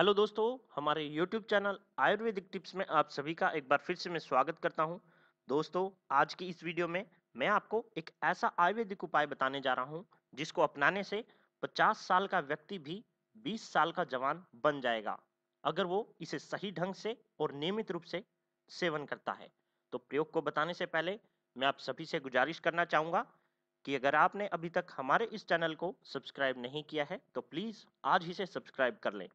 hello दोस्तों हमारे YouTube channel Ayurvedic tips में आप सभी का एक बार फिर से मैं स्वागत करता हूं दोस्तों आज की इस वीडियो में मैं आपको एक ऐसा आयुर्वेदिक उपाय बताने जा रहा हूं जिसको अपनाने से 50 साल का व्यक्ति भी 20 साल का जवान बन जाएगा अगर वो इसे सही ढंग से और नियमित रूप से सेवन करता है तो प्रयोग को बताने से पहले मैं आप सभी से गुजारिश करना चाहूँगा कि अगर आपने अभी तक हमारे इस चैनल को सब्सक्राइब नहीं किया है तो प्लीज़ आज ही से सब्सक्राइब कर लें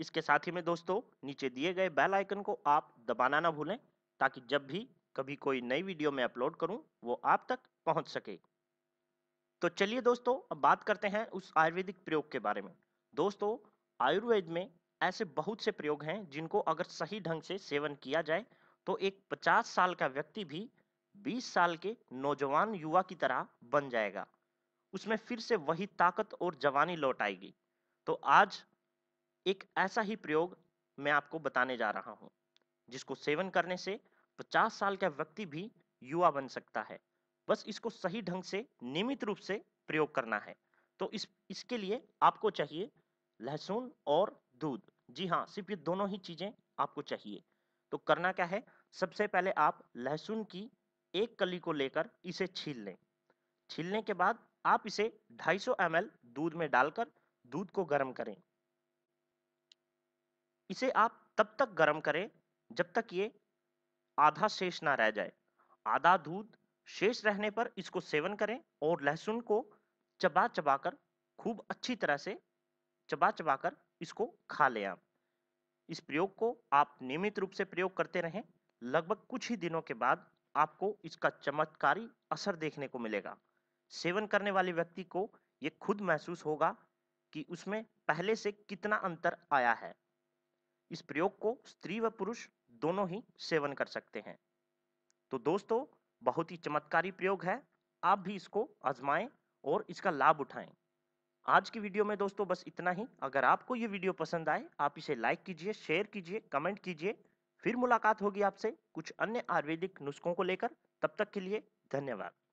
इसके साथ ही में दोस्तों नीचे दिए गए बेल आइकन को आप दबाना ना भूलें ताकि जब भी कभी कोई नई वीडियो में अपलोड करूं वो आप तक पहुंच सके तो चलिए दोस्तों अब बात करते हैं उस आयुर्वेदिक प्रयोग के बारे में दोस्तों आयुर्वेद में ऐसे बहुत से प्रयोग हैं जिनको अगर सही ढंग से सेवन किया जाए तो एक 50 साल का व्यक्ति भी 20 साल के नौजवान युवा की तरह बन जाएगा उसमें फिर से वही ताकत और जवानी लौट आएगी तो आज एक ऐसा ही प्रयोग मैं आपको बताने जा रहा हूं जिसको सेवन करने से 50 साल का व्यक्ति भी युवा बन सकता है बस इसको सही ढंग से नियमित रूप से प्रयोग करना है तो इस इसके लिए आपको चाहिए लहसुन और दूध जी हाँ सिर्फ ये दोनों ही चीज़ें आपको चाहिए तो करना क्या है सबसे पहले आप लहसुन की एक कली को लेकर इसे छील लें छीलने के बाद आप इसे 250 ml दूध में डालकर दूध को गर्म करें इसे आप तब तक गर्म करें जब तक ये आधा शेष ना रह जाए आधा दूध शेष रहने पर इसको सेवन करें और लहसुन को चबा चबा कर खूब अच्छी तरह से चबा चबा कर इसको खा लें आप इस प्रयोग को आप नियमित रूप से प्रयोग करते रहें लगभग कुछ ही दिनों के बाद आपको इसका चमत्कारी असर देखने को मिलेगा सेवन करने वाले व्यक्ति को ये खुद महसूस होगा कि उसमें पहले से कितना अंतर आया है इस प्रयोग को स्त्री व पुरुष दोनों ही सेवन कर सकते हैं तो दोस्तों बहुत ही चमत्कारी प्रयोग है आप भी इसको आजमाएं और इसका लाभ उठाएं आज की वीडियो में दोस्तों बस इतना ही अगर आपको ये वीडियो पसंद आए आप इसे लाइक कीजिए शेयर कीजिए कमेंट कीजिए फिर मुलाकात होगी आपसे कुछ अन्य आयुर्वेदिक नुस्खों को लेकर तब तक के लिए धन्यवाद